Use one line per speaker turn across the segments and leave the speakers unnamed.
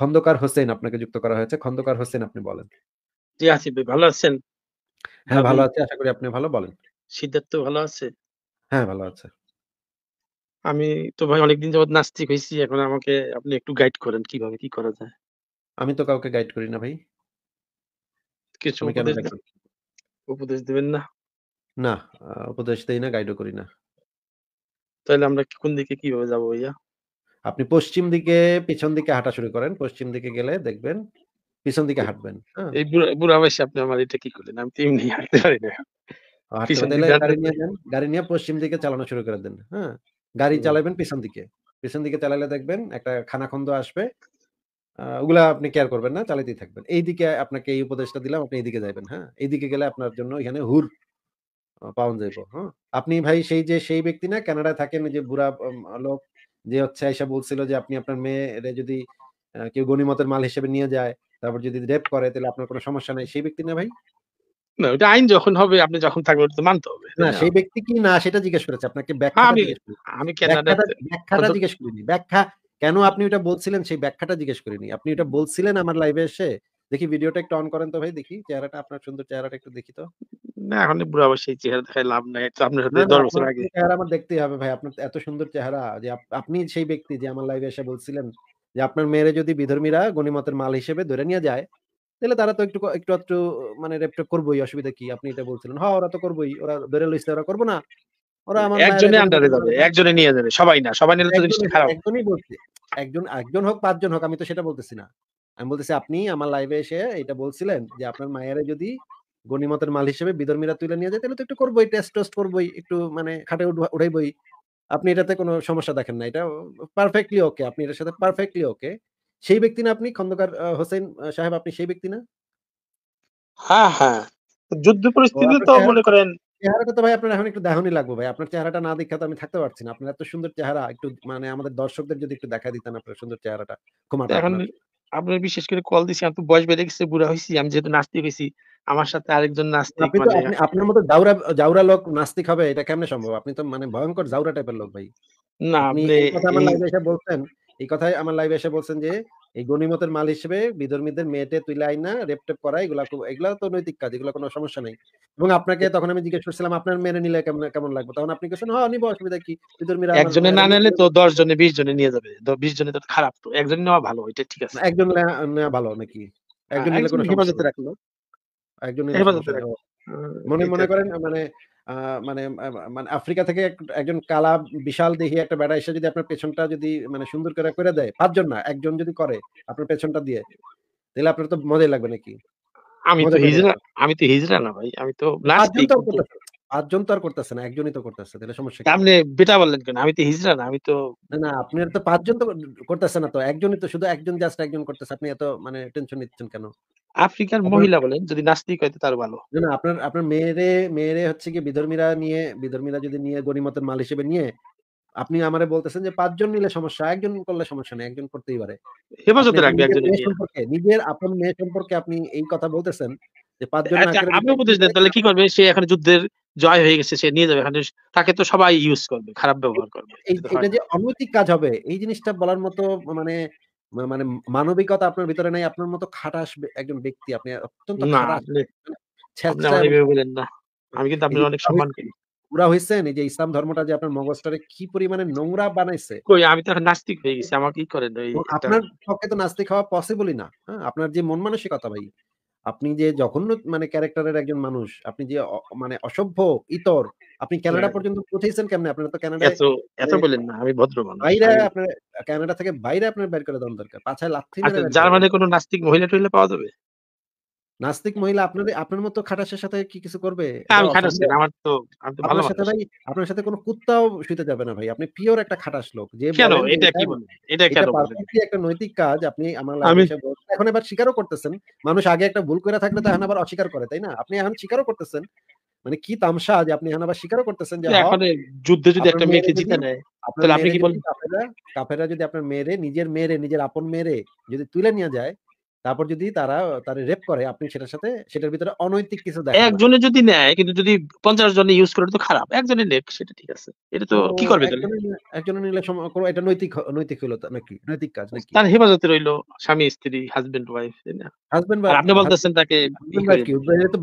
খন্দকার হোসেন আপনাকে যুক্ত করা হয়েছে খন্দকার হোসেন আপনি বলেন
জি আসিফ ভাই ভালো আছেন হ্যাঁ ভালো আছি আশা করি আপনি ভালো বলেন সিদ্ধার্থ ভালো আছে হ্যাঁ ভালো আছে আমি তো ভাই অনেকদিন যাবত নাস্তিক হয়েছি এখন আমাকে আপনি একটু গাইড করেন কিভাবে কি করা
যায় আমি তো কাউকে গাইড করি না ভাই
কিছু উপদেশ দিবেন না
না উপদেশ দেই না গাইডও করি না
তাহলে আমরা কোন দিকে কিভাবে যাবো ভাইয়া
আপনি পশ্চিম দিকে পিছন দিকে হাঁটা শুরু করেন পশ্চিম দিকে গেলে দেখবেন পিছন দিকে হাঁটবেন
হ্যাঁ। এই বুড়া বয়সে আপনি আমার এটা কি করলেন আমি তো এমনি
হাঁটতে পারি না গাড়ি নিয়ে গাড়ি পশ্চিম দিকে চালানো শুরু করে দেন হ্যাঁ গাড়ি চালাবেন পিছন দিকে পিছন দিকে চালালে দেখবেন একটা খানাখন্দ আসবে ওগুলা আপনি কেয়ার করবেন না চালাতেই থাকবেন এইদিকে আপনাকে এই উপদেশটা দিলাম আপনি এইদিকে যাবেন হ্যাঁ এইদিকে গেলে আপনার জন্য এখানে হুর পাওয়া যাইব হ্যাঁ আপনি ভাই সেই যে সেই ব্যক্তি না কানাডায় থাকেন যে বুড়া লোক যে হচ্ছে আয়সা বলছিল যে আপনি আপনার মেয়ে যদি কেউ গণিমতের মাল হিসেবে নিয়ে যায় তারপর যদি রেপ করে তাহলে আপনার কোনো সমস্যা নাই সেই ব্যক্তি না ভাই না ওটা আইন যখন হবে আপনি যখন থাকবেন ওটা মানতে হবে না সেই ব্যক্তি কি না সেটা জিজ্ঞেস করেছে আপনাকে হ্যাঁ, ব্যাখ্যা জিজ্ঞেস আমি ব্যাখ্যাটা জিজ্ঞেস করিনি ব্যাখ্যা কেন আপনি ওটা বলছিলেন সেই ব্যাখ্যাটা জিজ্ঞেস করিনি আপনি ওটা বলছিলেন আমার লাইভে এসে দেখি ভিডিওটা একটু অন করেন তো ভাই দেখি চেহারাটা আপনার সুন্দর চেহারাটা একটু দেখি তো
না এখন বুড়ো বুড়া সেই চেহারা দেখাই লাভ নাই তো আপনার সাথে দশ বছর আগে
চেহারা আমার দেখতেই হবে ভাই আপনার এত সুন্দর চেহারা যে আপনি সেই ব্যক্তি যে আমার লাইভে এসে বলছিলেন যে আপনার মেয়েরে যদি বিধর্মীরা গণিমতের মাল হিসেবে ধরে নিয়ে যায় তাহলে তারা তো একটু একটু একটু মানে রেপটেপ করবোই অসুবিধা কি আপনি এটা বলছিলেন হ্যাঁ ওরা তো করবোই ওরা ধরে লইছে ওরা করবো না ওরা আমার একজনে আন্ডারে যাবে একজনে নিয়ে যাবে সবাই না সবাই নিলে তো জিনিসটা খারাপ একজনই বলছি একজন একজন হোক পাঁচজন হোক আমি তো সেটা বলতেছি না আমি বলতেছি আপনি আমার লাইভে এসে এটা বলছিলেন যে আপনার মায়েরা যদি গণিমতের মাল হিসেবে বিদর্মীরা তুলে নিয়ে যায় তাহলে তো একটু করবোই টেস্ট টেস্ট করবোই একটু মানে খাটে উঠাইবই আপনি এটাতে কোনো সমস্যা দেখেন না এটা পারফেক্টলি ওকে আপনি এটার সাথে পারফেক্টলি ওকে সেই ব্যক্তি না আপনি খন্দকার হোসেন সাহেব আপনি সেই ব্যক্তি না হ্যাঁ হ্যাঁ যুদ্ধ পরিস্থিতি তো মনে করেন চেহারাটা তো ভাই আপনার এখন একটু দেখানি লাগবে ভাই আপনার চেহারাটা না দেখা তো আমি থাকতে পারছি না আপনার এত সুন্দর চেহারা একটু মানে আমাদের দর্শকদের যদি একটু দেখা দিতেন আপনার সুন্দর চেহারাটা এখন
আপনার বিশেষ করে কল দিছি আমি তো বয়স বেড়ে গেছে বুড়া হইছি আমি যেহেতু নাস্তিক হইছি আমার সাথে আরেকজন
নাস্তিক মানে আপনার মতো জাউরা জাউরা লোক নাস্তিক হবে এটা কেমনে সম্ভব আপনি তো মানে ভয়ঙ্কর জাউরা টাইপের লোক ভাই না আপনি কথা আমার লাইভে এসে বলছেন এই কথাই আমার লাইভে এসে বলছেন যে এই গণিমতের মাল হিসেবে বিধর্মীদের মেয়েটে তুইলে আইনা রেপটেপ করা এগুলা এগুলা তো নৈতিক কাজ এগুলো কোনো সমস্যা নেই এবং আপনাকে তখন আমি জিজ্ঞেস করছিলাম আপনার মেনে নিলে কেমন কেমন লাগবে তখন আপনি কেছেন হ্যাঁ নিব অসুবিধা কি বিধর্মীরা একজনে না নিলে
তো দশ জনে বিশ জনে নিয়ে যাবে বিশ জনে তো খারাপ তো একজন নেওয়া ভালো এটা ঠিক আছে
একজন নেওয়া ভালো নাকি হ্যাঁ, একজন নিলে কোনো হেফাজতে রাখলো একজন হ্যাঁ, মনে মনে করেন মানে মানে মানে আফ্রিকা থেকে একজন কালা বিশাল দেহি একটা বেড়া এসে যদি আপনার পেছনটা যদি মানে সুন্দর করে করে দেয় পাঁচজন না একজন যদি করে আপনার পেছনটা দিয়ে তাহলে আপনার তো মজাই লাগবে নাকি আমি তো হিজরা আমি তো হিজরা না ভাই আমি তো তো আর করতেছে না একজনই তো করতেছে তাহলে সমস্যা আপনি বেটা বললেন কেন আমি তো হিজরা না আমি তো না না আপনি তো পাঁচজন তো করতেছে না তো একজনই তো শুধু একজন জাস্ট একজন করতেছে আপনি এত মানে টেনশন নিচ্ছেন কেন আফ্রিকার মহিলা বলেন যদি নাস্তিক হয় তার ভালো না আপনার আপনার মেয়েরে মেয়েরে হচ্ছে কি বিধর্মীরা নিয়ে বিধর্মীরা যদি নিয়ে গরিমতের মাল হিসেবে নিয়ে আপনি আমারে বলতেছেন যে পাঁচজন নিলে সমস্যা একজন করলে সমস্যা নেই একজন করতেই পারে হেফাজতে রাখবে একজন সম্পর্কে নিজের আপনার মেয়ে সম্পর্কে আপনি এই কথা বলতেছেন যে পাঁচজন আচ্ছা, আপনি
উপদেশ দেন তাহলে কি করবে সে এখন যুদ্ধের জয় হয়ে গেছে সে নিয়ে যাবে এখন তাকে তো সবাই ইউজ করবে খারাপ ব্যবহার
করবে এটা যে অনৈতিক কাজ হবে এই জিনিসটা বলার মতো মানে মানে মানবিকতা আপনার ভিতরে নাই আপনার মতো খাটাস একজন ব্যক্তি আপনি অত্যন্ত মানে বলেন
না আমি কিন্তু আপনি অনেক সম্মান করি
পুরা হয়েছে এই যে ইসলাম ধর্মটা যে আপনার মগজটারে কি পরিমাণে নোংরা বানাইছে
কই আমি তো নাস্তিক হয়ে গেছি আমাকে কি করেন আপনার
পক্ষে তো নাস্তিক হওয়া পসিবলই না হ্যাঁ? আপনার যে মন মানসিকতা ভাই আপনি যে জঘন্য মানে ক্যারেক্টারের একজন মানুষ আপনি যে মানে অসভ্য ইতর আপনি ক্যানাডা পর্যন্ত পৌঁছেছেন কেমনে আপনারা তো ক্যানাডা এত এত মানে বলেন না আমি ভদ্র মানুষ বাইরে আপনার কানাডা থেকে বাইরে আপনার বের করে দেওয়া দরকার পাছায় লাথি মেরে আচ্ছা,
জার্মানি কোনো নাস্তিক মহিলা টহিলা পাওয়া যাবে
নাস্তিক মহিলা আপনার আপনার মতো খাটাসের সাথে কি কিছু করবে আপনার সাথে ভাই আপনার সাথে কোনো কুত্তাও শুতে যাবে না ভাই আপনি পিওর একটা খাটাস লোক যে একটা নৈতিক কাজ আপনি আমার এখন এবার স্বীকারও করতেছেন মানুষ আগে একটা ভুল করে থাকলে তখন আবার অস্বীকার করে তাই না আপনি এখন স্বীকারও করতেছেন মানে কি তামসা যে আপনি এখন আবার স্বীকারও করতেছেন যে হ্যাঁ, এখন যুদ্ধে যদি একটা মেয়েকে জিতে নেয় আপনি কি বলেন কাফেরা যদি আপনার মেরে নিজের মেরে নিজের আপন মেরে যদি তুলে নিয়ে যায় তারপর যদি তারা তারা রেপ করে আপনি সেটার সাথে সেটার ভিতরে অনৈতিক কিছু দেখেন একজনে
যদি নেয় কিন্তু যদি পঞ্চাশ জনে ইউজ করে তো খারাপ একজনে নেক সেটা ঠিক আছে
এটা তো কি করবে একজনে নিলে এটা নৈতিক নৈতিক হলো নাকি নৈতিক কাজ নাকি তার হেফাজতে রইলো স্বামী
স্ত্রী হাজবেন্ড ওয়াইফ
হাজবেন্ড ওয়াইফ আপনি বলতেছেন তাকে তো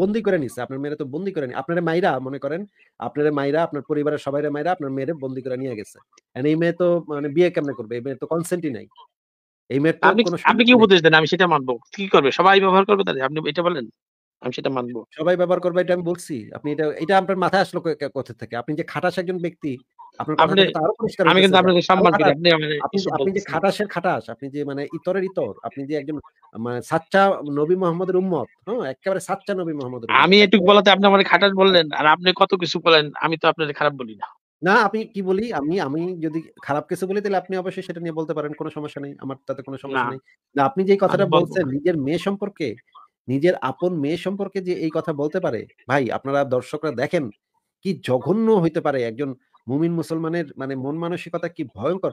বন্দি করে নিছে আপনার মেয়ে তো বন্দি করে নি আপনার মাইরা মনে করেন আপনার মাইরা আপনার পরিবারের সবাইরে মাইরা আপনার মেয়ে বন্দি করে নিয়ে গেছে এই মেয়ে তো মানে বিয়ে কেমনে করবে এই মেয়ে তো কনসেন্টই নাই এই
আপনি কি উপদেশ দেন আমি সেটা মানবো কি করবে সবাই ব্যবহার করবে তাহলে আপনি এটা বলেন আমি সেটা মানবো
সবাই ব্যবহার করবে এটা আমি বলছি আপনি এটা এটা আপনার মাথায় আসলো কোথা থেকে আপনি যে খাটাস একজন ব্যক্তি আমি আপনি যে মানে ইতরের ইতর আপনি যে একজন মানে সাচ্চা নবী মোহাম্মদের হ্যাঁ? একেবারে সাচ্চা নবী
আমি এটুকু বলাতে আপনি আমার খাটাস বললেন আর আপনি কত কিছু বলেন আমি তো আপনার খারাপ বলি না
না আমি কি বলি আমি আমি যদি খারাপ কিছু বলি তাহলে আপনি অবশ্যই সেটা নিয়ে বলতে পারেন কোনো সমস্যা নেই আমার তাতে কোনো সমস্যা নেই না আপনি যে কথাটা বলছেন নিজের মেয়ে সম্পর্কে নিজের আপন মেয়ে সম্পর্কে যে এই কথা বলতে পারে ভাই আপনারা দর্শকরা দেখেন কি জঘন্য হইতে পারে একজন মুমিন মুসলমানের মানে মন মানসিকতা কি ভয়ঙ্কর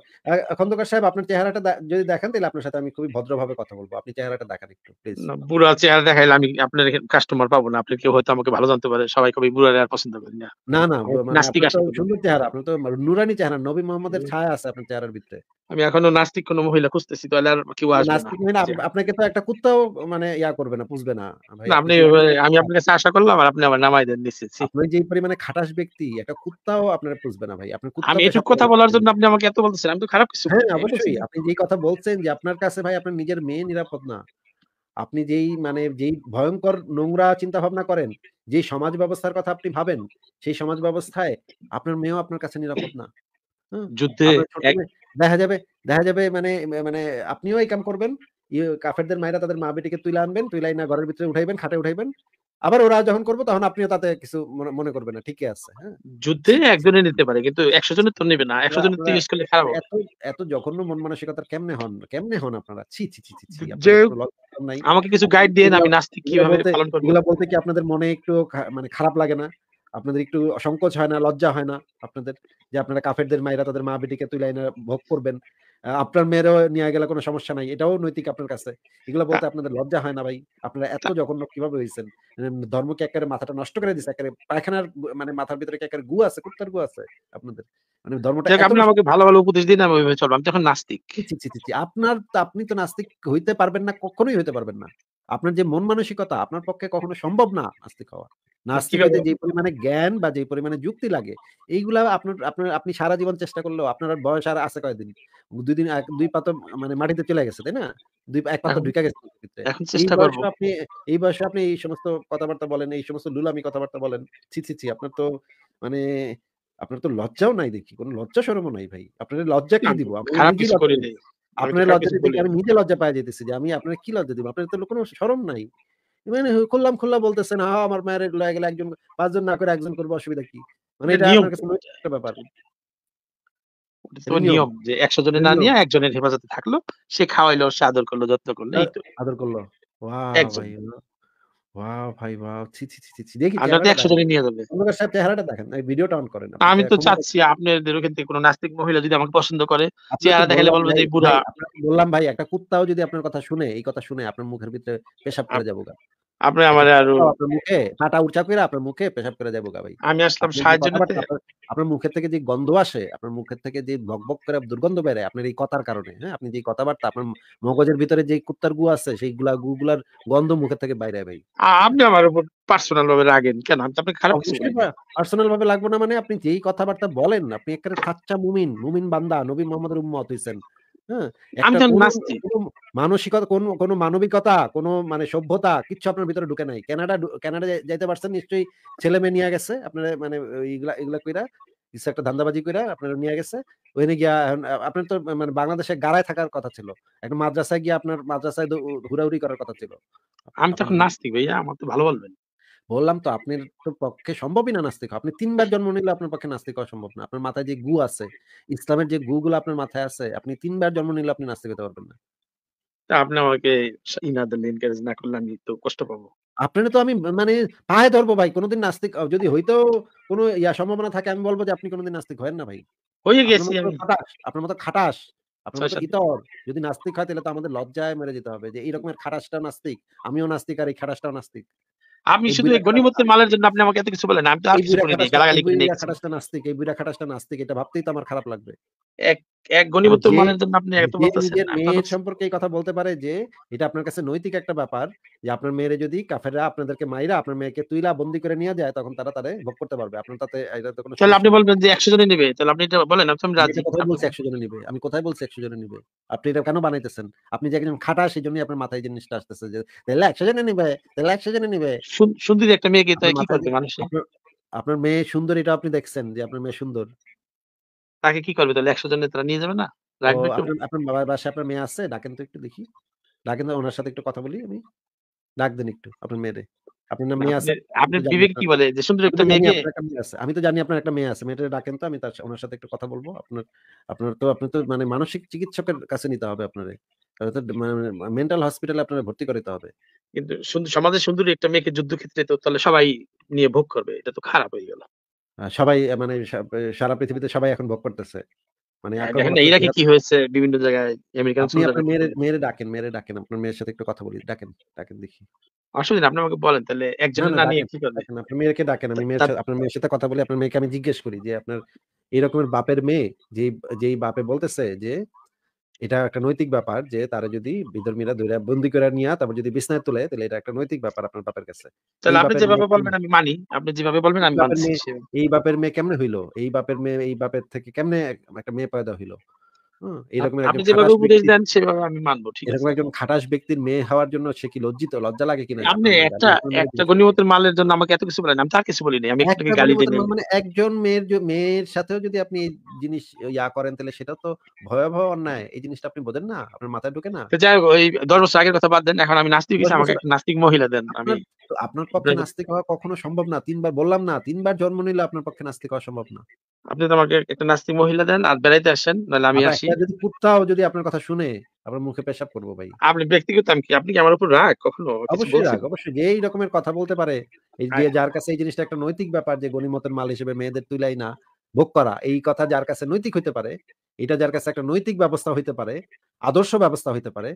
খন্দকার সাহেব আপনার চেহারাটা যদি দেখেন তাহলে আপনার সাথে আমি খুবই ভদ্রভাবে কথা বলবো আপনি চেহারাটা দেখান একটু
প্লিজ বুড়া চেহারা দেখাইলে আমি আপনার কাস্টমার পাবো না আপনি কেউ হয়তো আমাকে ভালো জানতে পারে সবাই কবি বুড়া আর পছন্দ করি না
না না মানে নাস্তিক সুন্দর চেহারা আপনার তো মানে নুরানি চেহারা নবী মোহাম্মদের ছায়া আছে আপনার চেহারার ভিতরে আমি এখনো নাস্তিক কোনো মহিলা খুঁজতেছি তাহলে আর কেউ আসবে নাস্তিক মহিলা আপনাকে তো একটা কুত্তাও মানে ইয়া করবে না পুষবে না আপনি আমি আপনাকে কাছে আশা করলাম আর আপনি আমার নামাই দেন নিশ্চিত আপনি যে পরিমানে খাটাস ব্যক্তি একটা কুত্তাও আপনার পুষবে আসবে না ভাই আপনার আমি কথা বলার জন্য আপনি আমাকে এত বলতেছেন আমি তো খারাপ কিছু হ্যাঁ, অবশ্যই আপনি যেই কথা বলছেন যে আপনার কাছে ভাই আপনার নিজের মেয়ে নিরাপদ না আপনি যেই মানে যেই ভয়ঙ্কর নোংরা চিন্তা ভাবনা করেন যে সমাজ ব্যবস্থার কথা আপনি ভাবেন সেই সমাজ ব্যবস্থায় আপনার মেয়েও আপনার কাছে নিরাপদ না হ্যাঁ, যুদ্ধে দেখা যাবে দেখা যাবে মানে মানে আপনিও এই কাম করবেন ইয়ে কাফেরদের মায়েরা তাদের মা বেটিকে তুলে আনবেন তুইলাই না ঘরের ভিতরে উঠাইবেন খাটে উঠাইবেন আবার ওরা যখন করবো তখন আপনিও তাতে কিছু মনে করবেন না ঠিকই আছে হ্যাঁ?
যুদ্ধে একজনে নিতে পারে কিন্তু একশো জনের
তো নেবে না একশো জনের জিজ্ঞেস করলে খারাপ এত এত জঘন্য মন মানসিকতার কেমনে হন কেমনে হন আপনারা ছি ছি ছি ছি আমাকে কিছু গাইড দিয়ে আমি নাস্তিক কিভাবে পালন করব এগুলো বলতে কি আপনাদের মনে একটু মানে খারাপ লাগে না আপনাদের একটু অসংকোচ হয় না লজ্জা হয় না আপনাদের যে আপনারা কাফেরদের মায়েরা তাদের মা বেটিকে তুলে ভোগ করবেন আপনার মেয়েরও নিয়ে গেলে কোনো সমস্যা নাই এটাও নৈতিক আপনার কাছে এগুলো বলতে হ্যাঁ। আপনাদের লজ্জা হয় না ভাই আপনারা এত জঘন্য কিভাবে হয়েছেন মানে ধর্মকে একেবারে মাথাটা নষ্ট করে দিচ্ছে একেবারে পায়খানার মানে মাথার ভিতরে একেবারে গু আছে কুত্তার গু আছে আপনাদের মানে ধর্মটা আপনি আমাকে ভালো ভালো উপদেশ দিন আমি চলবো আমি তখন নাস্তিক আপনার আপনি তো নাস্তিক হইতে পারবেন না কখনোই হইতে পারবেন না আপনার যে মন মানসিকতা আপনার পক্ষে কখনো সম্ভব না নাস্তিক হওয়া যে পরিমাণে জ্ঞান বা যে পরিমাণে যুক্তি লাগে এইগুলা আপনার আপনার আপনি সারা জীবন চেষ্টা করলেও আপনার বয়স আর আছে কয়েকদিন দুই দিন দুই পাতা মানে মাটিতে চলে গেছে তাই না দুই এক পাতা ঢুকে গেছে
এখন চেষ্টা করব
আপনি এই বয়সে আপনি এই সমস্ত কথাবার্তা বলেন এই সমস্ত লুলামি কথাবার্তা বলেন ছি ছি ছি আপনার তো মানে আপনার তো লজ্জাও নাই দেখি কোনো লজ্জা শরমও নাই ভাই আপনার লজ্জা কে দিব খারাপ কিছু করি আপনার লজ্জা আমি নিজে লজ্জা পাই যেতেছি যে আমি আপনার কি লজ্জা দিব আপনার তো কোনো শরম নাই মানে বলতেছেন হা আমার মায়ের এগুলো গেলে একজন পাঁচজন না করে একজন করবো অসুবিধা কি মানে এটা কাছে একটা ব্যাপার নিয়ম যে একশো জনের না নিয়ে
একজনের হেফাজতে থাকলো সে খাওয়াইলো সে আদর করলো যত্ন করলো
আদর করলো ভাই দেখি নিয়ে যাবে চেহারাটা দেখেন করেন আমি তো
চাচ্ছি আপনাদের ওখান থেকে কোনো নাস্তিক মহিলা যদি আমাকে পছন্দ করে চেহারা দেখালে বলবে যে বুড়া
বললাম ভাই একটা কুত্তাও যদি আপনার কথা শুনে এই কথা শুনে আপনার মুখের ভিতরে পেশাব করে যাবো আপনি আমার হ্যাঁ, আরো মুখে পাটা উঁচা করে আপনার মুখে পেশাব করে যাবো ভাই আমি আসলাম সাহায্য নিতে আপনার মুখের থেকে যে গন্ধ আসে আপনার মুখের থেকে যে বকবক করে দুর্গন্ধ বের আপনার এই কথার কারণে হ্যাঁ আপনি যে কথাবার্তা আপনার মগজের ভিতরে যে কুত্তার গু আছে সেই গুলা গুগুলার গন্ধ মুখের থেকে বাইরে ভাই
আপনি আমার উপর পার্সোনাল ভাবে রাগেন কেন আমি আপনি খারাপ কিছু
পার্সোনাল ভাবে লাগবো না মানে আপনি যেই কথাবার্তা বলেন আপনি একটা সাচ্চা মুমিন মুমিন বান্দা নবী মোহাম্মদের উম্মত হইছেন হ্যাঁ? মানে নিশ্চয়ই ছেলে মেয়ে নিয়ে গেছে মানে এগুলা কইরা একটা ধান্দাবাজি নিয়ে গেছে আপনার তো মানে বাংলাদেশে গাড়ায় থাকার কথা ছিল একটা মাদ্রাসায় গিয়ে আপনার মাদ্রাসায় হুরাহুরি করার কথা ছিল আমি তো এখন
নাস্তিক ভাইয়া আমার তো ভালো বলবেন
বললাম তো আপনার তো পক্ষে সম্ভবই না নাস্তিক আপনি তিনবার জন্ম নিলে আপনার পক্ষে নাস্তিক হওয়া সম্ভব না আপনার মাথায় যে গু আছে ইসলামের যে গু গুলো আপনার মাথায় আছে আপনি তিনবার জন্ম নিলে আপনি নাস্তিক হতে পারবেন না
আপনি আমাকে না তো কষ্ট পাবো
তো আমি মানে পায়ে ধরবো ভাই কোনোদিন নাস্তিক যদি হইতো কোনো ইয়া সম্ভাবনা থাকে আমি বলবো যে আপনি কোনোদিন নাস্তিক হয়েন না ভাই হয়ে গেছি আপনার মতো খাটাস আপনার যদি নাস্তিক হয় তাহলে তো আমাদের লজ্জায় মেরে যেতে হবে যে এই রকমের নাস্তিক আমিও নাস্তিক আর এই খাটাসটাও নাস্তিক
আমি শুধু এই গনিমতের মালের জন্য আপনি আমাকে এত কিছু বলেন আমি তো আর কিছু বলিনি গালাগালি করিনি খাটাসটা
নাস্তিক এই বুড়া খাটাসটা নাস্তিক এটা ভাবতেই তো আমার খারাপ লাগবে এক এক গনিমতের মালের জন্য আপনি এত বলতেছেন মেয়ের সম্পর্কে এই কথা বলতে পারে যে এটা আপনার কাছে নৈতিক একটা ব্যাপার যে আপনার মেয়েরে যদি কাফেররা আপনাদেরকে মাইরা আপনার মেয়েকে তুইলা বন্দি করে নিয়ে যায় তখন তারা তারে ভোগ করতে পারবে আপনার তাতে এটা তো কোনো তাহলে আপনি বলবেন যে 100 জনে নেবে তাহলে আপনি এটা বলেন আমি রাজি কথা বলছি 100 জনে নেবে আমি কোথায় বলছি 100 জনে নেবে আপনি এটা কেন বানাইতেছেন আপনি যে একজন খাটা সেই জন্য আপনার মাথায় জিনিসটা আসতেছে যে তাহলে 100 জনে নেবে তাহলে 100 জনে নেবে সুন্দর একটা মেয়েকে তাই কি করবে মানুষ আপনার মেয়ে সুন্দর এটা আপনি দেখছেন যে আপনার মেয়ে সুন্দর
তাকে কি করবে তাহলে একশো জনের তারা নিয়ে যাবে না
আপনার বাবার বাসায় আপনার মেয়ে আছে ডাকেন তো একটু দেখি ডাকেন তো ওনার সাথে একটু কথা বলি আমি ডাক দেন একটু আপনার মেয়েদের আপনার মেয়ে আছে আপনি বিবেক কি বলে যে সুন্দর একটা মেয়ে আছে আমি তো জানি আপনার একটা মেয়ে আছে মেয়েটা ডাকেন তো আমি তার ওনার সাথে একটু কথা বলবো আপনার আপনার তো আপনি তো মানে মানসিক চিকিৎসকের কাছে নিতে হবে আপনারে মানে, মেন্টাল হসপিটালে আপনারা ভর্তি করতে হবে কিন্তু সমাজে
সুন্দরী একটা মেয়েকে যুদ্ধক্ষেত্রে তো তাহলে সবাই নিয়ে ভোগ করবে এটা তো খারাপ হয়ে গেল
সবাই মানে সারা পৃথিবীতে সবাই এখন ভোগ করতেছে মানে হ্যাঁ, ইরাকে কি হয়েছে
বিভিন্ন জায়গায় আমেরিকান
মেয়েরে ডাকেন মেয়েরে ডাকেন আপনার মেয়ের সাথে একটু কথা বলি ডাকেন ডাকেন দেখি
আসলে আপনি আমাকে বলেন তাহলে একজন না নিয়ে কি
করবেন আপনার মেয়েকে ডাকেন আমি মেয়ের সাথে আপনার মেয়ের সাথে কথা বলি আপনার মেয়েকে আমি জিজ্ঞেস করি যে আপনার এরকমের বাপের মেয়ে যেই যেই বাপে বলতেছে যে এটা একটা নৈতিক ব্যাপার যে তারা যদি বিধর্মীরা ধরে বন্দি করে নিয়ে তারপর যদি বিছনায় তুলে তাহলে এটা একটা নৈতিক ব্যাপার আপনার বাপের কাছে তাহলে আপনি যেভাবে বলবেন
আমি মানি আপনি যেভাবে বলবেন আমি মানছি
এই বাপের মেয়ে কেমনে হইলো এই বাপের মেয়ে এই বাপের থেকে কেমনে একটা মেয়ে পয়দা হইলো
আপনি বোধেন
মানে না আপনার মাথায় ঢুকে না যাই হোক
ওই দশ বছর আগের কথা বাদ দেন এখন আমি নাস্তিক আমাকে নাস্তিক মহিলা দেন আমি
আপনার পক্ষে নাস্তিক হওয়া কখনো সম্ভব না তিনবার বললাম না তিনবার জন্ম নিলে আপনার পক্ষে নাস্তিক হওয়া সম্ভব না আপনি তো আমাকে একটা নাস্তিক
মহিলা দেন আর বেড়াইতে আসেন নাহলে আমি আসি আচ্ছা। যদি
কুত্তাও যদি আপনার কথা শুনে আপনার মুখে পেশাব করবো ভাই আপনি ব্যক্তিগত আমি কি আপনি কি আমার উপর রাগ কখনো অবশ্যই রাগ অবশ্যই যে এই রকমের কথা বলতে পারে এই যে যার কাছে এই জিনিসটা একটা নৈতিক ব্যাপার যে গণিমতের মাল হিসেবে মেয়েদের তুলাই না ভোগ করা এই কথা যার কাছে নৈতিক হইতে পারে এটা যার কাছে একটা নৈতিক ব্যবস্থা হইতে পারে আদর্শ ব্যবস্থা হইতে পারে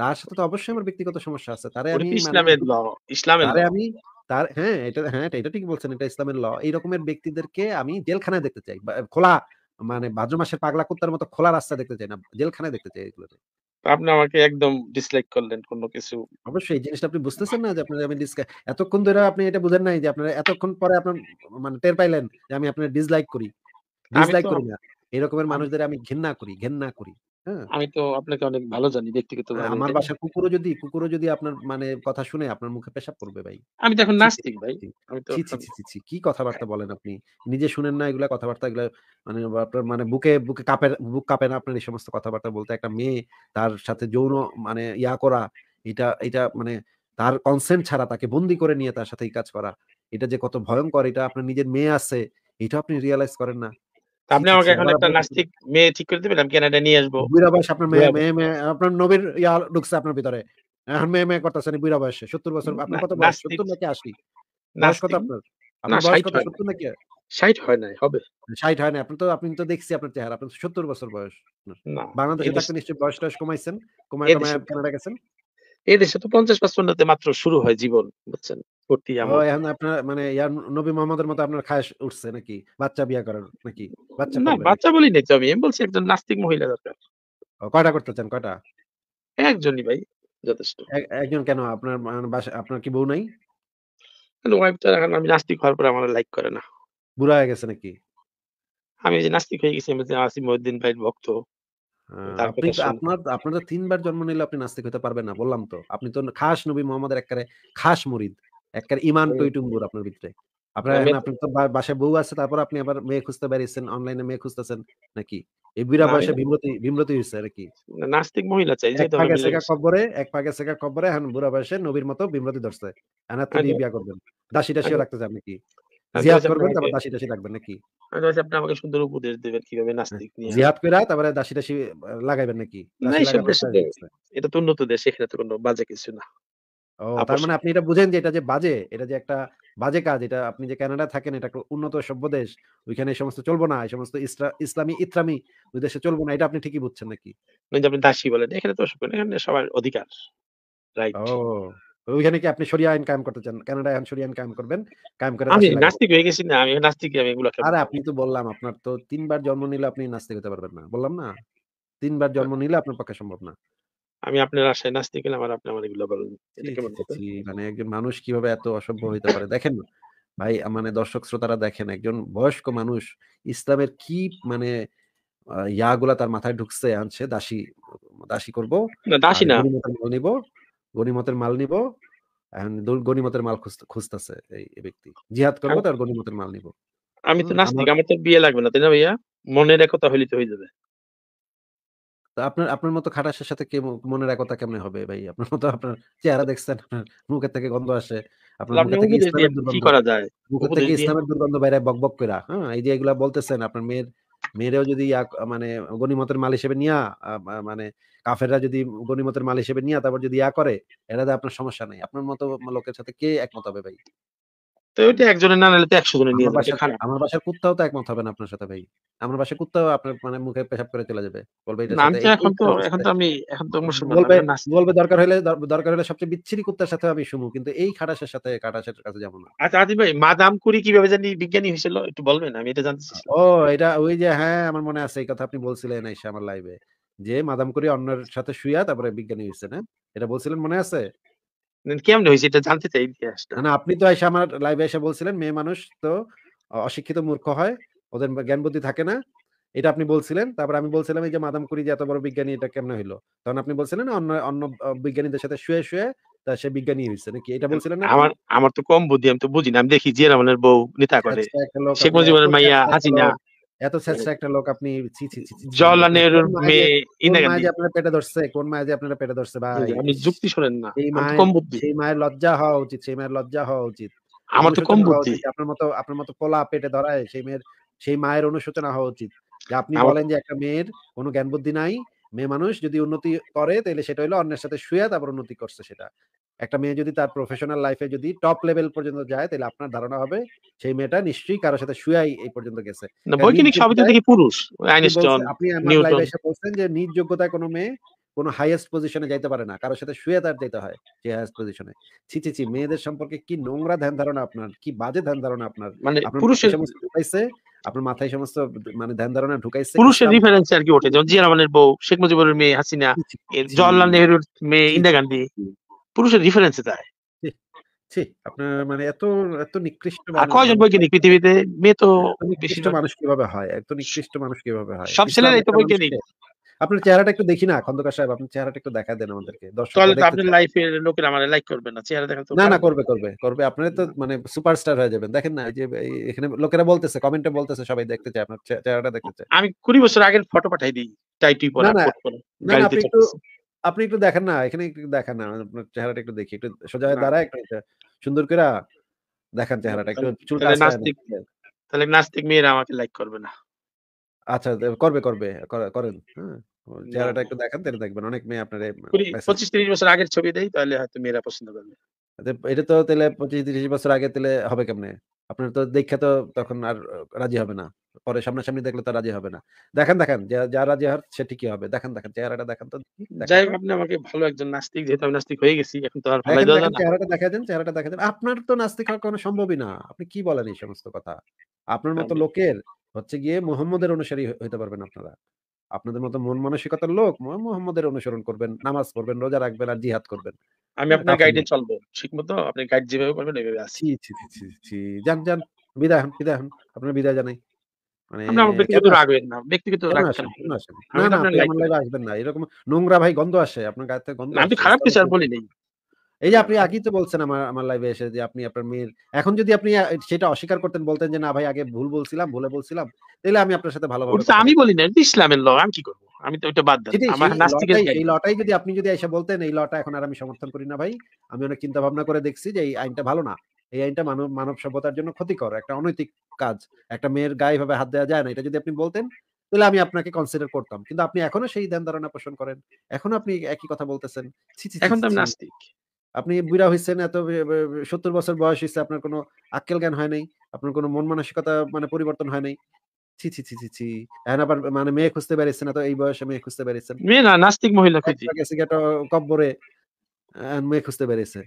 তার সাথে তো অবশ্যই আমার ব্যক্তিগত সমস্যা আছে তারে আমি মানে ইসলামের ল ইসলামের আমি তার হ্যাঁ এটা হ্যাঁ এটা ঠিক বলছেন এটা ইসলামের ল এই রকমের ব্যক্তিদেরকে আমি জেলখানায় দেখতে চাই খোলা মানে ভাদ্র মাসের পাগলা কুত্তার মতো খোলা রাস্তা দেখতে চাই না জেলখানায় দেখতে চাই এগুলোতে
আপনি আমাকে একদম
ডিসলাইক করলেন কোনো কিছু অবশ্যই এই জিনিসটা আপনি বুঝতেছেন না যে আপনার আমি এতক্ষণ ধরে আপনি এটা বুঝেন নাই যে আপনারা এতক্ষণ পরে আপনার মানে টের পাইলেন যে আমি আপনার ডিসলাইক করি ডিসলাইক করি না এরকমের মানুষদের আমি ঘেন্না করি ঘেন্না করি
হ্যাঁ। আমি তো আপনাকে অনেক ভালো জানি ব্যক্তিগত হ্যাঁ, আমার
কুকুরও যদি কুকুরও যদি আপনার মানে কথা শুনে আপনার মুখে পেশাব করবে ভাই আমি নাস্তিক ভাই আমি তো ছি ছি ছি কি কথাবার্তা হ্যাঁ। বলেন আপনি নিজে শুনেন না এগুলা কথাবার্তা এগুলা মানে আপনার মানে বুকে বুকে বুক কাঁপে না আপনার এই সমস্ত কথাবার্তা বলতে একটা মেয়ে তার সাথে যৌন মানে ইয়া করা এটা এটা মানে তার কনসেন্ট ছাড়া তাকে বন্দি করে নিয়ে তার সাথে এই কাজ করা এটা যে কত ভয়ঙ্কর এটা আপনার নিজের মেয়ে আছে এটা আপনি রিয়ালাইজ করেন না আপনি আমাকে এখন একটা
নাস্তিক মেয়ে ঠিক করে দিবেন আমি কানাডা নিয়ে আসবো বুড়া আপনার মেয়ে মেয়ে
মেয়ে আপনার নবীর ইয়া ঢুকছে আপনার ভিতরে এখন মেয়ে মেয়ে করতেছেন বুড়া বয়সে সত্তর বছর আপনার কত বয়স সত্তর নাকি আশি বয়স কত আপনার আপনার বয়স কত সত্তর নাকি ষাট হয় নাই হবে ষাট হয় না আপনি তো আপনি তো দেখছি আপনার চেহারা আপনার সত্তর বছর বয়স বাংলাদেশে থাকতে নিশ্চয়ই বয়স টয়স কমাইছেন কমায় কমায় কানাডা গেছেন
এই দেশে তো পঞ্চাশ পাঁচপন্নতে মাত্র শুরু হয় জীবন বুঝছেন এখন
আপনার মানে ইয়ার নবী মোহাম্মদের মতো আপনার উঠছে নাকি বাচ্চা করার নাকি বাচ্চা না বাচ্চা
বলি নাই তো আমি বলছি একজন নাস্তিক মহিলা দরকার
কয়টা করতে চান কয়টা একজনই ভাই যথেষ্ট একজন কেন আপনার মানে আপনার কি বউ নাই ওয়াইফটা
এখন আমি নাস্তিক হওয়ার পরে আমার লাইক করে না বুড়া হয়ে গেছে নাকি আমি যে নাস্তিক হয়ে গেছি আমি আসিম উদ্দিন ভাইয়ের ভক্ত হ্যাঁ, আপনি
আপনার আপনার তিনবার জন্ম নিলে আপনি নাস্তিক হতে পারবেন না বললাম তো আপনি তো খাস নবী মোহাম্মদের একবারে খাস মরিদ একটা ইমান টইটুম্বুর আপনার ভিতরে আপনার হ্যাঁ, আপনার তো বাসায় বউ আছে তারপর আপনি আবার মেয়ে খুঁজতে বেরিয়েছেন অনলাইনে মেয়ে খুঁজতেছেন নাকি এই বিরা বয়সে বিমতি বিমতি হয়েছে নাকি নাস্তিক মহিলা চাই এক পাগে সেকা কবরে এক পাগে সেকা কবরে এখন বুড়া বয়সে নবীর মতো বিমতি দর্শে আনা তো বিয়া করবেন দাসী দাসীও আচ্ছা। রাখতে চান নাকি আচ্ছা, জিহাদ আচ্ছা, করবেন তারপর দাসী দাসী রাখবেন নাকি
আপনি আমাকে সুন্দর উপদেশ দিবেন কিভাবে হ্যাঁ,
নাস্তিক নিয়ে জিহাদ করে তারপরে দাসী দাসী লাগাইবেন নাকি
এটা তো উন্নত দেশ এখানে তো কোনো বাজে কিছু না
ও তার মানে আপনি এটা বুঝেন যে এটা যে বাজে, এটা যে একটা বাজে কাজ। এটা আপনি যে কানাডায় থাকেন এটা একটা উন্নত সভ্য দেশ। ওইখানে এই সমস্ত চলবো না। এই সমস্ত ইসলামী ইসলামি ওই দেশে চলবো না। এটা আপনি ঠিকই বুঝছেন নাকি?
আপনি দাসী বলেন। এখানে তো এখানে সবার অধিকার।
রাইট। ও! ওইখানে কি আপনি শরিয়া আইন কায়েম করতে চান? কানাডায় এখন শরিয়া আইন কায়েম করবেন। কায়েম করে আমি নাস্তিক
হয়ে গেছি না। আমি নাস্তিক আমি এগুলো আরে আপনি
তো বললাম আপনার তো তিনবার জন্ম নিলে আপনি নাস্তিক হতে পারবেন না। বললাম না? তিনবার জন্ম নিলে আপনার পক্ষে সম্ভব না।
আমি আপনার আশায় নাস্তিক হলাম আর আপনি আমার এগুলো বলেন
মানে একজন মানুষ কিভাবে এত অসভ্য হইতে পারে দেখেন ভাই মানে দর্শক শ্রোতারা দেখেন একজন বয়স্ক মানুষ ইসলামের কি মানে ইয়াগুলা তার মাথায় ঢুকছে আনছে দাসী দাসী করবো না মাল নিব গণিমতের মাল নিব গনিমতের মাল খুঁজতেছে এই ব্যক্তি জিহাদ করবো তার গণিমতের মাল নিব
আমি তো নাস্তিক আমার তো বিয়ে লাগবে না তাই না ভাইয়া মনের একতা হইলে তো হয়ে যাবে
আপনার আপনার মতো খাটাসের সাথে কে মনের একতা কেমনে হবে ভাই? আপনার মতো আপনার চেহারা দেখছেন, আপনার মুখের থেকে গন্ধ আসে। আপনার মুখের থেকে ইসলামের দুর্গন্ধ করা যায়? মুখের থেকে ইসলামের দুর্গন্ধ বাইরে বকবক করা হ্যাঁ? এই যে এগুলা বলতেছেন আপনার মেয়ের মেয়েরেও যদি মানে গণিমতের মাল হিসেবে নিয়া মানে কাফেররা যদি গণিমতের মাল হিসেবে নিয়া তারপর যদি ইয়া করে, এটাতে আপনার সমস্যা নাই। আপনার মতো লোকের সাথে কে একমত হবে ভাই? তো ওইটা একজনের না নিলে তো একশো জনের নিয়ে যাবে আমার বাসার কুত্তাও তো একমত হবে না আপনার সাথে ভাই আমার বাসার কুত্তাও আপনার মানে মুখে পেশাব করে চলে যাবে বলবে এটা আমি এখন তো এখন তো আমি এখন তো বলবে বলবে দরকার হলে দরকার হলে সবচেয়ে বিচ্ছিরি কুত্তার সাথে আমি শুমু কিন্তু এই খাটাসের সাথে খাটাসের কাছে যাব না আচ্ছা আদি
ভাই মাদাম কুরি কিভাবে জানি বিজ্ঞানী হয়েছিল একটু বলবেন আমি এটা জানতে
ও এটা ওই যে হ্যাঁ আমার মনে আছে এই কথা আপনি বলছিলেন এসে আমার লাইভে যে মাদাম কুরি অন্যের সাথে শুয়া তারপরে বিজ্ঞানী হয়েছে না হ্যাঁ? এটা বলছিলেন মনে আছে
মানে কেমনে হয়েছে এটা জানতে চাই ইতিহাসটা
না আপনি তো এসে আমার লাইভে এসে বলছিলেন মেয়ে মানুষ তো অশিক্ষিত মূর্খ হয় ওদের জ্ঞান বুদ্ধি থাকে না এটা আপনি বলছিলেন তারপর আমি বলছিলাম এই যে মাদাম কুরি যে এত বড় বিজ্ঞানী এটা কেমন হইলো তখন আপনি বলছিলেন অন্য অন্য বিজ্ঞানীদের সাথে শুয়ে শুয়ে তা সে বিজ্ঞানী হয়েছে নাকি এটা বলছিলেন না আমার
আমার তো কম বুদ্ধি আমি তো বুঝি না আমি দেখি জিয়া রহমানের বউ নেতা করে আচ্ছা, শেখ মুজিবের মাইয়া হাসিনা
এত একটা লোক আপনি ছি ছি ছি জলানের মেয়ে আপনার পেটে ধরছে কোন মায়ে আপনার পেটে ধরছে ভাই আপনি যুক্তি না কম বুদ্ধি সেই মায়ের লজ্জা হওয়া উচিত সেই মায়ের লজ্জা হওয়া উচিত আমার তো কম বুদ্ধি আপনার মতো আপনার মতো পোলা পেটে ধরায় সেই মেয়ের সেই মায়ের অনুশোচনা হওয়া উচিত যে আপনি বলেন যে একটা মেয়ের কোনো জ্ঞান বুদ্ধি নাই মেয়ে মানুষ যদি উন্নতি করে তাহলে সেটা হলো অন্যের সাথে শুয়ে তারপর উন্নতি করছে সেটা একটা মেয়ে যদি তার প্রফেশনাল লাইফে যদি টপ লেভেল পর্যন্ত যায় তাহলে আপনার ধারণা হবে সেই মেয়েটা নিশ্চয়ই কারোর সাথে শুয়াই এই পর্যন্ত গেছে বৈজ্ঞানিক সবই দেখি
পুরুষ আইনস্টাইন আপনি আমার লাইভে এসে
বলছেন যে নিজ যোগ্যতায় কোনো মেয়ে কোনো হাইয়েস্ট পজিশনে যাইতে পারে না কারোর সাথে শুয়ে তার যেতে হয় যে হাইয়েস্ট পজিশনে ছি ছি ছি মেয়েদের সম্পর্কে কি নোংরা ধ্যান ধারণা আপনার কি বাজে ধ্যান ধারণা আপনার মানে পুরুষের সমস্ত আপনার মাথায় সমস্ত মানে ধ্যান ধারণা ঢুকাইছে পুরুষের
রেফারেন্স আর কি ওঠে যেমন জিয়া রহমানের বউ শেখ মুজিবুরের মেয়ে হাসিনা জওয়াহরলাল নেহরুর মেয়ে ইন্দিরা গান্ধী পুরুষের রেফারেন্সে যায়
আপনার মানে এত এত নিকৃষ্ট কয়জন বৈজ্ঞানিক পৃথিবীতে মেয়ে তো নিকৃষ্ট মানুষ কিভাবে হয় এত নিকৃষ্ট মানুষ কিভাবে হয় সব ছেলেরাই তো বৈজ্ঞানিক আপনার চেহারাটা একটু দেখি না খন্দকার সাহেব আপনার চেহারাটা একটু দেখা দেন আমাদেরকে দর্শক তাহলে তো আপনার
লাইফের লোকেরা আমার লাইক করবে না চেহারা দেখা তো না
না করবে করবে করবে আপনি তো মানে সুপারস্টার হয়ে যাবেন দেখেন না এই যে এখানে লোকেরা বলতেছে কমেন্টে বলতেছে সবাই দেখতে চায় আপনার চেহারাটা দেখতে চায় আমি 20 বছর আগের ফটো পাঠাই দিই টাইটি পরে না না আপনি একটু দেখেন না এখানে একটু দেখেন না আপনার চেহারাটা একটু দেখি একটু সোজা হয়ে দাঁড়ায় একটু সুন্দর করে দেখান চেহারাটা একটু চুলটা নাস্তিক
তাহলে নাস্তিক মেয়েরা আমাকে লাইক করবে না
আচ্ছা করবে করবে করেন হ্যাঁ চেহারাটা একটু দেখান তাহলে দেখবেন অনেক মেয়ে আপনার পঁচিশ তিরিশ
বছর আগের ছবি দেই তাহলে হয়তো মেয়েরা পছন্দ করবে
এটা তো তাহলে পঁচিশ তিরিশ বছর আগে তাহলে হবে কেমনে আপনার তো দেখে তো তখন আর রাজি হবে না পরে সামনাসামনি দেখলে তো রাজি হবে না দেখেন দেখেন যা রাজি হয় সে ঠিকই হবে দেখেন দেখেন চেহারাটা দেখেন তো যাই আপনি
আমাকে ভালো একজন নাস্তিক যেহেতু আমি নাস্তিক হয়ে গেছি এখন তো আর ভালো না
চেহারাটা দেখা দেন চেহারাটা দেখা দেন আপনার তো নাস্তিক হওয়া কোনো সম্ভবই না আপনি কি বলেন এই সমস্ত কথা আপনার মতো লোকের হচ্ছে গিয়ে মোহাম্মদের অনুসারী হইতে পারবেন আপনারা আপনাদের মতো মন মানসিকতার লোক মোহাম্মদের অনুসরণ করবেন নামাজ পড়বেন রোজা রাখবেন আর জিহাদ করবেন আমি হ্যাঁ, আপনার গাইডে চলবো
ঠিক মতো আপনি গাইড যেভাবে করবেন এইভাবে আছি
জান জান বিদায় হন বিদায় হন আপনার বিদায় জানাই মানে এখন যদি আপনি সেটা অস্বীকার করতেন বলতেন যে না ভাই আগে ভুল বলছিলাম ভুলে বলছিলাম তাহলে আমি আপনার সাথে ভালো আমি
বলি না ইসলামের ল আমি কি আমি তো বাদ এই
লটাই যদি আপনি যদি এসে বলতেন এই লটা এখন আর আমি সমর্থন করি না ভাই আমি অনেক চিন্তা ভাবনা করে দেখছি যে এই আইনটা ভালো না এই আইনটা মানব মানব সভ্যতার জন্য ক্ষতিকর একটা অনৈতিক কাজ একটা মেয়ের গায়ে ভাবে হাত দেওয়া যায় না এটা যদি আপনি বলতেন তাহলে আমি আপনাকে কনসিডার করতাম কিন্তু আপনি এখনো সেই ধ্যান ধারণা পোষণ করেন এখন আপনি একই কথা বলতেছেন এখন তো নাস্তিক আপনি বুড়া হয়েছেন এত সত্তর বছর বয়স হয়েছে আপনার কোনো আক্কেল জ্ঞান হয় নাই আপনার কোনো মন মানসিকতা মানে পরিবর্তন হয় নাই ছি ছি ছি ছি ছি এখন আবার মানে মেয়ে খুঁজতে পারিছেন এত এই বয়সে মেয়ে খুঁজতে পারিছেন মেয়ে না নাস্তিক মহিলা খুঁজি কব্বরে মেয়ে খুঁজতে পারিছে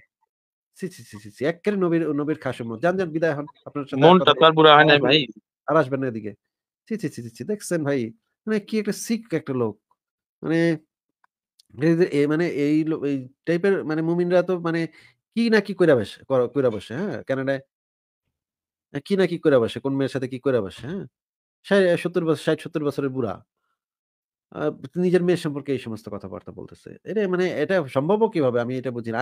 মানে মুমিনরা তো মানে কি না কি করে বসে কইরা বসে হ্যাঁ কানাডায় কি না কি করে বসে কোন মেয়ের সাথে কি করে বসে হ্যাঁ সত্তর বছর ষাট সত্তর বছরের বুড়া নিজের মেয়ের সম্পর্কে এই সমস্ত কথাবার্তা বলতেছে। এটা মানে এটা সম্ভবও কিভাবে? আমি এটা বুঝি না।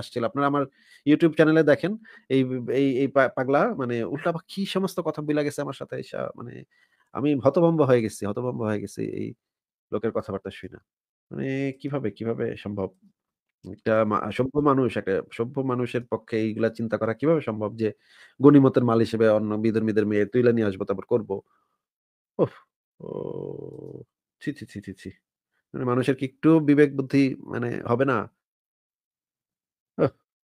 আসছিল। আপনারা আমার ইউটিউব চ্যানেলে দেখেন। এই এই এই পা পাগলা মানে উল্টা পা কি সমস্ত কথা বইলা গেছে আমার সাথে মানে আমি হতভম্ব হয়ে গেছি, হতভম্ব হয়ে গেছি এই লোকের কথাবার্তা না মানে কিভাবে, কিভাবে সম্ভব? একটা মা সভ্য মানুষ, একটা সভ্য মানুষের পক্ষে এইগুলা চিন্তা করা কিভাবে সম্ভব যে গণিমতের মাল হিসেবে অন্য বিধর্মীদের মেয়ে তুইলা নিয়ে আসবো তারপর করবো ওহ ও ছি ছি ছি ছি ছি। মানে মানুষের কি একটু বিবেক বুদ্ধি মানে হবে না?